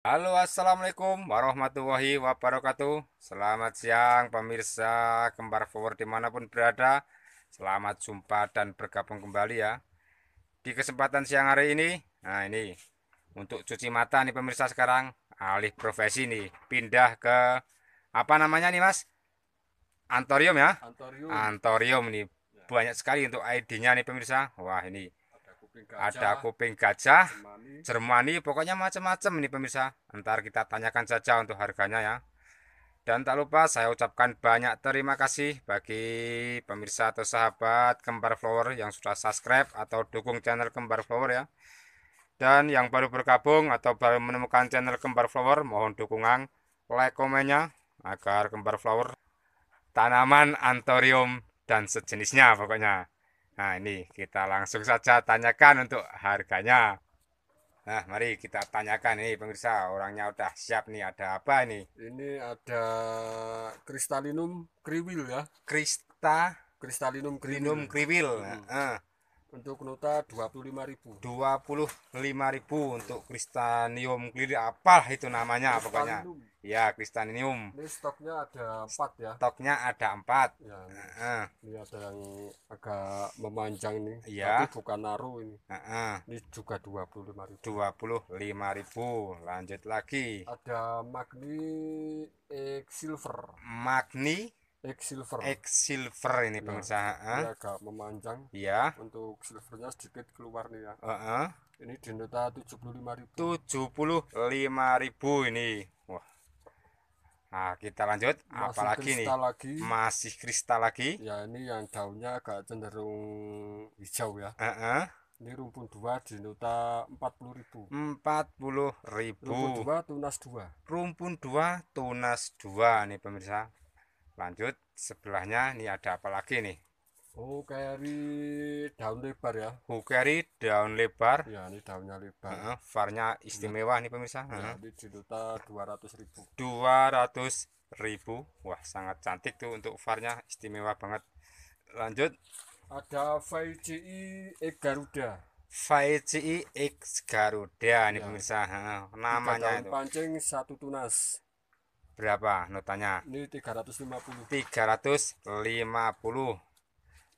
Halo assalamualaikum warahmatullahi wabarakatuh Selamat siang pemirsa kembar forward dimanapun berada Selamat jumpa dan bergabung kembali ya Di kesempatan siang hari ini Nah ini untuk cuci mata nih pemirsa sekarang Alih profesi nih pindah ke apa namanya nih mas Antorium ya Antorium, Antorium nih ya. banyak sekali untuk ID nya nih pemirsa Wah ini ada kuping gajah, Jermani, pokoknya macam-macam ini pemirsa. Ntar kita tanyakan saja untuk harganya ya. Dan tak lupa saya ucapkan banyak terima kasih bagi pemirsa atau sahabat Kembar Flower yang sudah subscribe atau dukung channel Kembar Flower ya. Dan yang baru bergabung atau baru menemukan channel Kembar Flower mohon dukungan like komennya agar Kembar Flower tanaman antorium dan sejenisnya pokoknya Nah, ini kita langsung saja tanyakan untuk harganya. Nah, mari kita tanyakan nih pemirsa, orangnya udah siap nih, ada apa ini? Ini ada kristalinum kriwil ya. Krista kristalinum kriwil. Kriwil. Hmm. Nah, eh. Untuk puluh 25.000. 25.000 untuk kristanium clear apa itu namanya kristanium. pokoknya. Ya, kristanium. Ini stoknya ada 4 ya. Stoknya ada 4. Ya, uh-uh. Ini ada yang agak memanjang ini. Iya. Tapi bukan naru ini. Uh-uh. Ini juga 25.000. 25.000. Lanjut lagi. Ada magni X eh, silver. Magni X silver. X silver ini nah, pemirsa. Ya, agak memanjang. Iya. Untuk silvernya sedikit keluar nih ya. Uh -uh. Ini di tujuh puluh lima ribu. Tujuh puluh lima ribu ini. Wah. Nah kita lanjut. Masih Apalagi nih. Lagi. Masih kristal lagi. Ya ini yang daunnya agak cenderung hijau ya. Uh -uh. Ini rumpun dua di empat puluh ribu. Empat puluh ribu. Rumpun dua tunas dua. Rumpun dua tunas dua nih pemirsa lanjut sebelahnya ini ada apa lagi nih Hukeri oh, daun lebar ya. Hukeri oh, daun lebar. Ya, ini daunnya lebar. Uh, varnya istimewa ya. nih pemirsa. Ya, uh. Ini ratus 200 ribu. 200 ribu. Wah, sangat cantik tuh untuk varnya istimewa banget. Lanjut. Ada VCI X Garuda. VCI X Garuda nih ya. pemirsa. Uh, namanya itu. Pancing satu tunas berapa notanya ini 350 350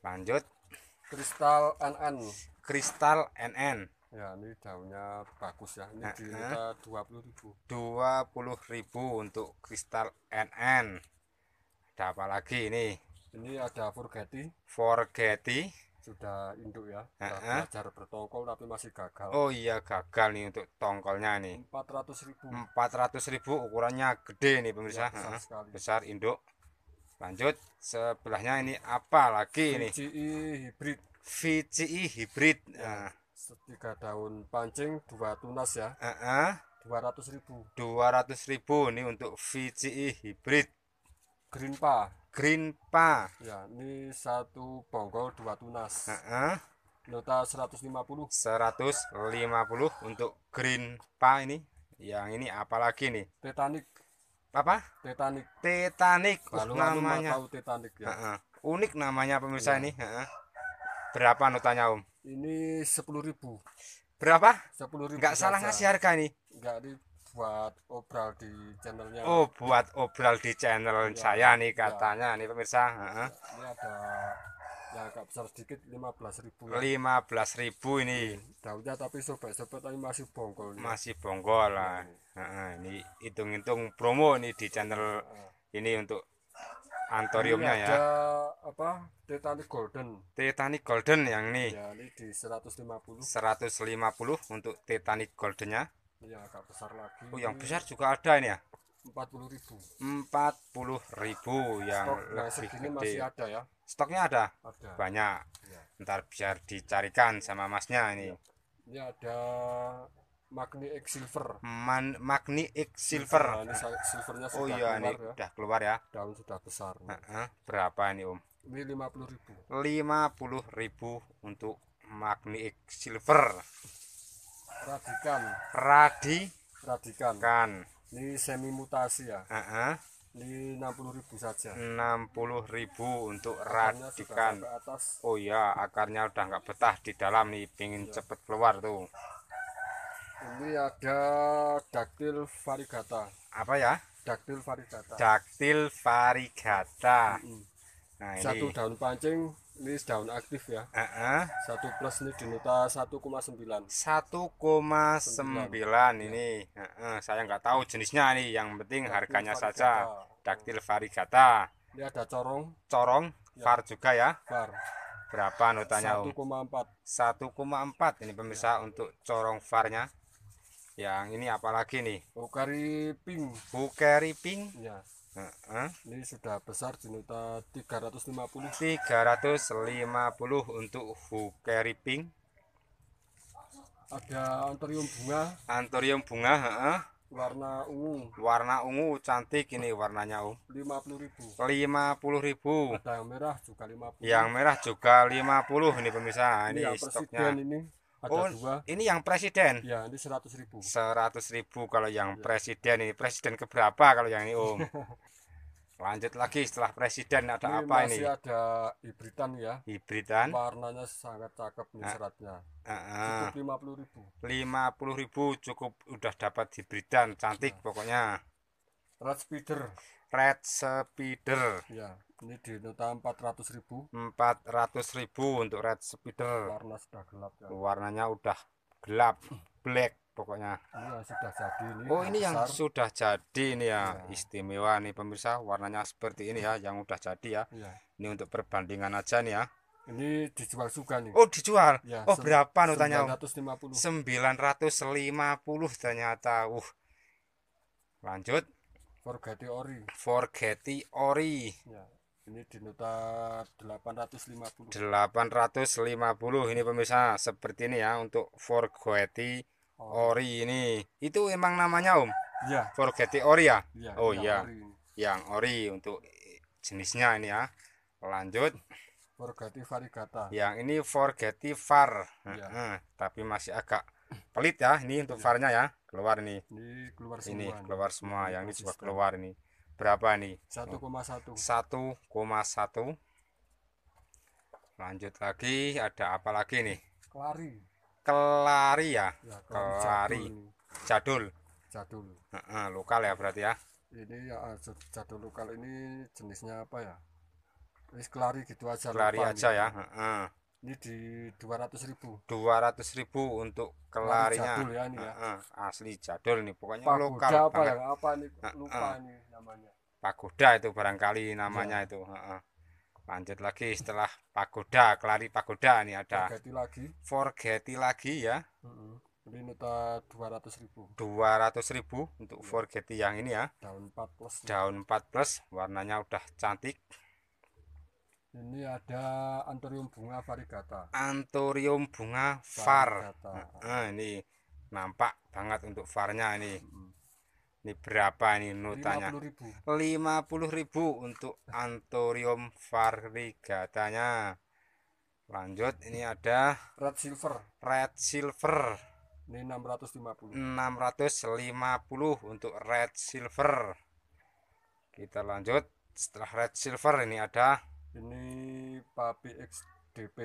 lanjut kristal NN kristal NN ya ini daunnya bagus ya ini nah, di nah. dua puluh ribu dua puluh ribu untuk kristal NN ada apa lagi ini ini ada forgeti forgeti sudah induk ya sudah belajar bertongkol tapi masih gagal oh iya gagal nih untuk tongkolnya nih empat ratus ribu empat ratus ribu ukurannya gede nih pemirsa ya, besar, besar induk lanjut sebelahnya ini apa lagi ini VCI hybrid VCI hybrid ya, setiga nah. daun pancing dua tunas ya dua ratus ribu dua ratus ribu ini untuk VCI hybrid Greenpa Green Pa. Ya, ini satu bonggol dua tunas. Uh -uh. Nota 150. 150 untuk Green Pa ini. Yang ini apalagi nih? Titanic. Apa? Titanic. Titanic. Oh, lalu namanya. Tahu Titanic ya. Uh -uh. Unik namanya pemirsa ya. ini. Uh -uh. Berapa notanya Om? Ini 10.000. Berapa? 10.000. Enggak salah ngasih harga ini. Enggak buat obral di channelnya oh buat obral di channel ya, saya nih iya. katanya ya. nih pemirsa ini ada yang agak besar sedikit belas ribu ya. Lima belas ribu ini iya, daunnya tapi sobat sobat tapi masih bongkol nih. masih bongkol lah nah, ini hitung-hitung promo nih di channel ini untuk antoriumnya ya. ada, ya apa Titanic Golden Titanic Golden yang ini ya ini di 150 150 untuk Titanic Goldennya yang agak besar lagi oh yang besar juga ada ini ya empat puluh ribu empat puluh ribu yang Stok, lebih gede masih ada ya stoknya ada, ada. banyak ya. ntar biar dicarikan sama masnya ini ya. ini ada Magni X Silver. Man, Magni X Silver. Nah, ini silvernya oh, sudah oh iya, keluar ini ya. Sudah keluar ya. Daun sudah besar. Uh -huh. Berapa ini Om? Ini 50.000. 50.000 untuk Magni X Silver radikan radi radikan kan ini semi mutasi ya uh -huh. ini ribu saja ribu untuk akarnya radikan atas. oh ya akarnya udah nggak betah di dalam nih pingin ya. cepet keluar tuh ini ada daktil varigata apa ya daktil varigata daktil varigata mm -hmm. nah, satu ini. daun pancing ini daun aktif ya. Heeh. Uh -uh. plus ini di nota 1,9. 1,9 ini. Heeh, uh -uh. saya nggak tahu jenisnya nih, yang penting Daktil harganya varigata. saja. Daktil varigata. Ini ada corong. Corong ya. var juga ya. Var. Berapa notanya, 1,4. 1,4 ini pemirsa ya. untuk corong varnya. Yang ini apalagi nih? Bukari pink. Bukari pink. Ya. Ini sudah besar jenuta 350. 350 untuk hukeri pink. Ada antorium bunga. Antorium bunga, ha -ha. Warna ungu. Warna ungu cantik ini warnanya, Um. 50 ribu 50 ribu Ada yang merah juga 50. Yang merah juga 50 ini pemirsa. Ini, ini ya, stoknya. Ini ada oh, dua. Ini yang presiden. Ya, ini seratus ribu. Seratus ribu kalau yang ya. presiden ini presiden keberapa kalau yang ini om? Lanjut lagi setelah presiden ada ini apa masih ini? Masih ada hibridan ya. Hibridan. Warnanya sangat cakep nih ah, seratnya. Uh, uh, cukup lima puluh ribu. Lima puluh ribu cukup udah dapat hibridan cantik nah. pokoknya. Red Spider. Red Spider. Ya ini di nota ratus ribu Empat ratus ribu untuk red speeder warna sudah gelap ya. warnanya udah gelap black pokoknya iya sudah jadi ini oh ini besar. yang sudah jadi ini ya, ya istimewa nih pemirsa warnanya seperti ini ya yang udah jadi ya, ya. ini untuk perbandingan aja nih ya ini dijual juga nih. Oh, dijual. Ya, oh, berapa Sembilan ratus lima puluh ternyata. Uh. Lanjut. Forgetti Ori. Forgetti Ori. Ya ini di nota 850 850 ini pemirsa seperti ini ya untuk Forgetti oh. Ori ini itu emang namanya Om ya Forgetti Ori ya, ya oh iya yang, Ori untuk jenisnya ini ya lanjut Forgetti varigata yang ini Forgetti var ya. hmm, tapi masih agak pelit ya ini untuk ya. varnya ya keluar nih. ini keluar semua ini keluar semua yang ini juga keluar ini berapa nih 1,1 1,1 lanjut lagi ada apa lagi nih kelari kelari ya, ya kelari jadul jadul, jadul. Uh -uh, lokal ya berarti ya ini ya ah, jadul lokal ini jenisnya apa ya Ini kelari gitu aja kelari lupa, aja nih. ya uh ini di 200 ribu 200 ribu untuk kelarinya kelari jadul ya, ini ya. asli jadul nih pokoknya Pak lokal apa banget. ya apa nih lupa uh -uh. nih namanya pagoda itu barangkali namanya ya. itu lanjut lagi setelah pagoda kelari pagoda nih ada forgeti lagi forgeti lagi ya mm ini nota dua ribu dua ribu untuk ya. forgeti yang ini ya daun 4 plus daun 4 plus warnanya udah cantik ini ada antorium bunga varigata antorium bunga var nah, ini nampak banget untuk varnya ini ini berapa ini notanya? 50 ribu. 50.000 ribu untuk Antorium variegatanya. Lanjut, ini ada red silver. Red silver. Ini 650. 650 untuk red silver. Kita lanjut. Setelah red silver ini ada ini papi XDP.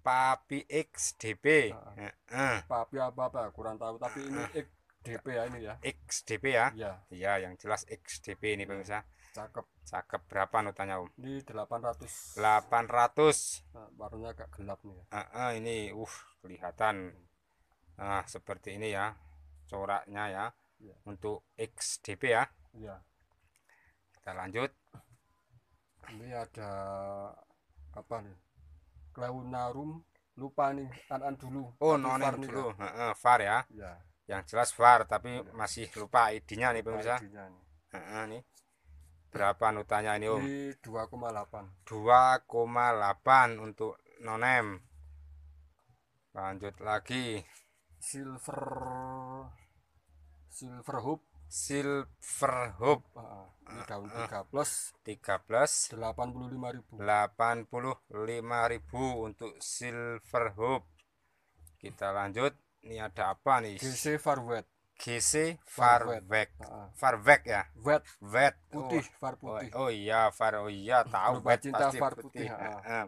Papi XDP. Nah, uh. Papi apa apa kurang tahu tapi ini X xdp ya ini ya. XDP ya. Iya. Iya, yang jelas XDP ini pemirsa. Cakep. Cakep berapa notanya, Om? Ini 800. 800. Nah, warnanya agak gelap nih ya. Uh, uh, ini uh kelihatan. Nah, seperti ini ya. Coraknya ya. ya. Untuk XDP ya. Iya. Kita lanjut. Ini ada apa nih? Claunarum lupa nih, tanan dulu. Oh, nonen dulu. Ya. Heeh, uh, uh, far ya. Iya yang jelas VAR tapi ya. masih lupa ID-nya nih pemirsa. ID-nya nih. Uh, nih. Berapa nutanya ini Om? Di 2,8. 2,8 untuk nonem. Lanjut lagi. Silver Silver hoop Silver hoop Uh, daun 3 plus 3 plus 85.000. 85.000 untuk Silver hoop Kita lanjut ini ada apa nih? GC Farwet. GC Farwet Farwet ah. ya. Wet. Wet. Putih, oh. far putih. Oh, oh iya, far oh iya tahu wet cinta pasti far putih. putih.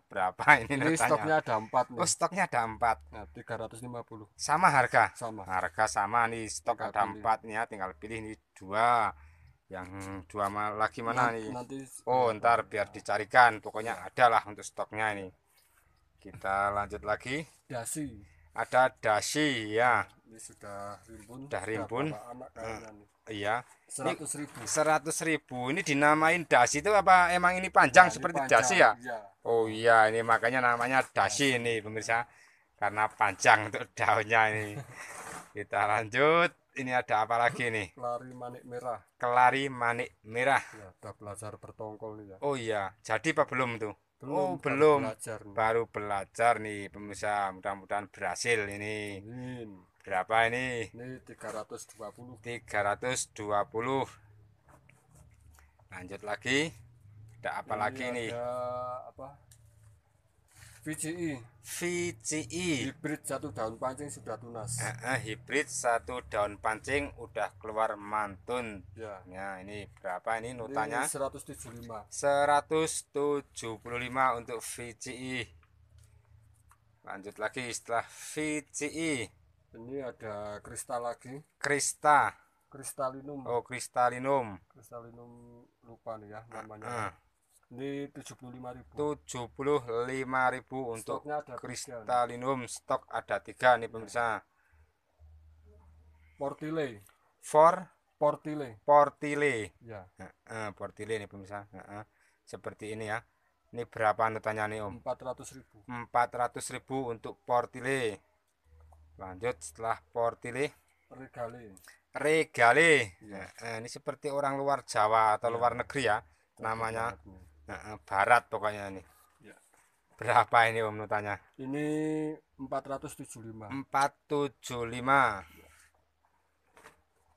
Berapa ini Ini stoknya ada empat nih. Oh, stoknya ada empat. Nah, tiga ratus lima puluh. Sama harga? Sama. Harga sama nih, stok tinggal ada empat nih ya, tinggal pilih nih dua yang dua lagi mana nanti, nih nanti, oh ntar biar dicarikan pokoknya ada lah untuk stoknya ini kita lanjut lagi dasi ada dasi ya ini sudah rimbun sudah rimbun hmm. iya seratus ribu seratus ribu ini dinamain dasi itu apa emang ini panjang nah, seperti ini panjang, dasi ya iya. oh iya ini makanya namanya dasi ini pemirsa karena panjang untuk daunnya ini kita lanjut ini ada apa lagi nih kelari manik merah kelari manik merah ya, udah belajar bertongkol nih ya oh iya jadi apa belum tuh belum, oh belum baru belajar, nih. baru belajar nih pemirsa mudah-mudahan berhasil ini Amin. berapa ini ini 320 320 lanjut lagi ada apa ini lagi ada nih apa VCI. VCI. Hybrid satu daun pancing sudah tunas. Uh, uh, hybrid satu daun pancing udah keluar mantun. Ya. Nah, ini berapa ini notanya? Ini 175. 175 untuk VCI. Lanjut lagi setelah VCI. Ini ada kristal lagi. Krista. Kristalinum. Oh, kristalinum. Kristalinum lupa nih ya namanya. Uh, uh ini lima ribu untuk kristalinum stok ada tiga nih iya. pemirsa. Portile. For Portile. Portile. Ya. uh, eh, portile nih pemirsa. uh, uh. Seperti ini ya. Ini berapa tanya nih Om? empat empat ratus ribu ratus ribu untuk Portile. Lanjut setelah Portile Regale. Regale. Ya. uh, ini seperti orang luar Jawa atau ya. luar negeri ya namanya. Nah, barat pokoknya ini. Ya. Berapa ini Om Nutanya? Ini 475. 475. Ya.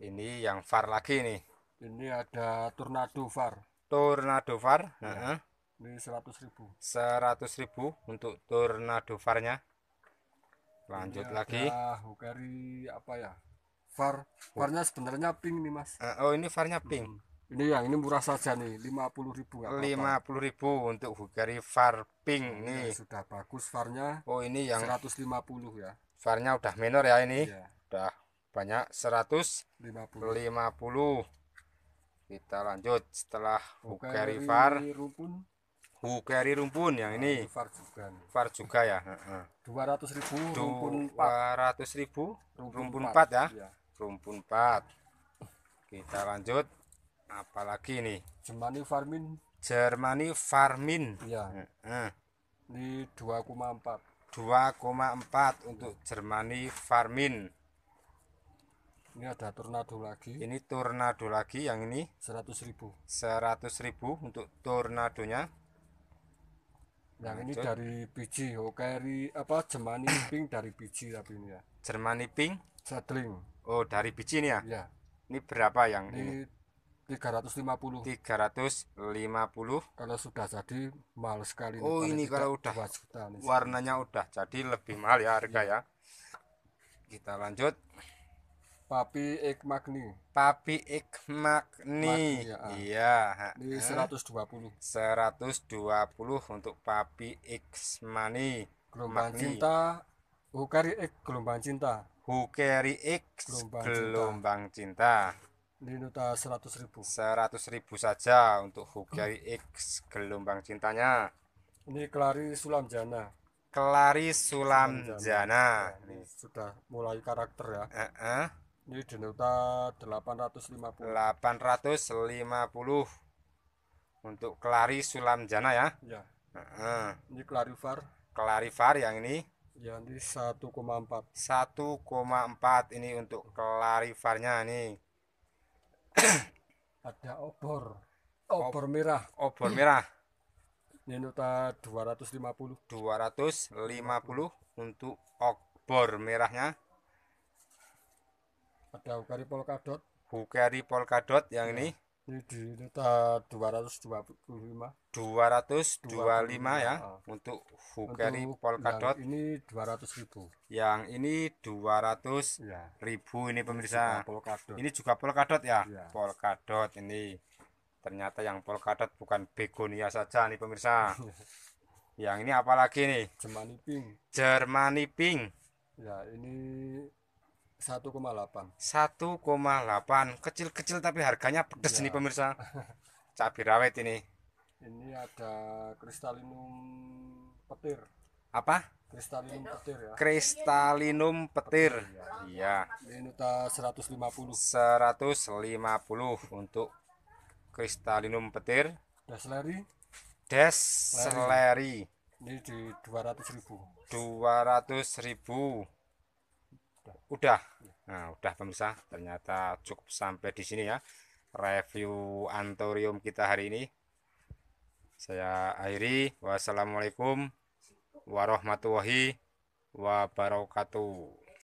Ini yang far lagi nih. Ini ada Tornado far. Tornado far, ya. uh -huh. Ini 100.000. Ribu. 100.000 ribu untuk Tornado farnya. Lanjut ini lagi. Hukari apa ya? Far, farnya sebenarnya pink nih, Mas. Uh, oh, ini farnya pink. Hmm ini yang ini murah saja nih lima puluh ribu lima puluh ribu untuk Hugari Pink ini nih sudah bagus farnya oh ini yang seratus lima puluh ya farnya udah minor ya ini iya. udah banyak lima puluh kita lanjut setelah Hugari Far rumpun Hugari rumpun yang nah, ini far juga far juga ya dua ratus ribu rumpun dua ratus rumpun empat ya, ya. rumpun empat kita lanjut apalagi nih Germany Farmin Germany Farmin ya hmm. ini 2,4 2,4 untuk Jermani Farmin ini ada tornado lagi ini tornado lagi yang ini 100.000 100.000 untuk tornadonya yang ini dari biji Hokeri apa Jermani Pink dari biji tapi ini ya Jermani Pink Sadling oh dari biji ini ya, ya. ini berapa yang ini, ini? 350 350 kalau sudah jadi mahal sekali oh ini kalau udah juta warnanya udah jadi lebih mahal ya harga iya. ya, kita lanjut Papi Ek Magni. Papi Ek Magni. Ya, ah. iya ya. Iya. Ini 120. 120 untuk Papi Ek mani Gelombang cinta. Hukari Ek gelombang cinta. Hukari Ek gelombang, gelombang cinta. cinta nota seratus ribu Seratus ribu saja untuk Hukari X gelombang cintanya ini Kelari jana. Kelari Sulamjana, jana. ini sudah mulai karakter ya uh -uh. ini ratus lima puluh untuk Kelari jana ya, ya. Uh -uh. ini Klarifar. Klarifar yang ini yang ini koma empat ini untuk Klarifarnya nih ada obor obor merah obor merah Ini ratus 250 250 untuk obor merahnya ada ukari polkadot ukari polkadot yang ini ini di nota 225. 225 ya untuk hukeri polkadot. Ini 200.000. Yang ini 200 ya. Iya. ribu ini pemirsa. Ini juga polkadot. Ini juga polkadot ya? ya. Polkadot ini. Ternyata yang polkadot bukan begonia saja nih pemirsa. yang ini apalagi nih? Germany pink. Germany pink. Ya, ini 1,8 1,8 kecil-kecil tapi harganya pedes ya. nih pemirsa cabai rawit ini ini ada kristalinum petir apa kristalinum petir ya kristalinum petir, iya ya, ini 150 150 untuk kristalinum petir desleri desleri ini di ratus ribu ratus ribu Udah. Iya. Nah, udah pemirsa, ternyata cukup sampai di sini ya. Review antorium kita hari ini. Saya akhiri. Wassalamualaikum warahmatullahi wabarakatuh.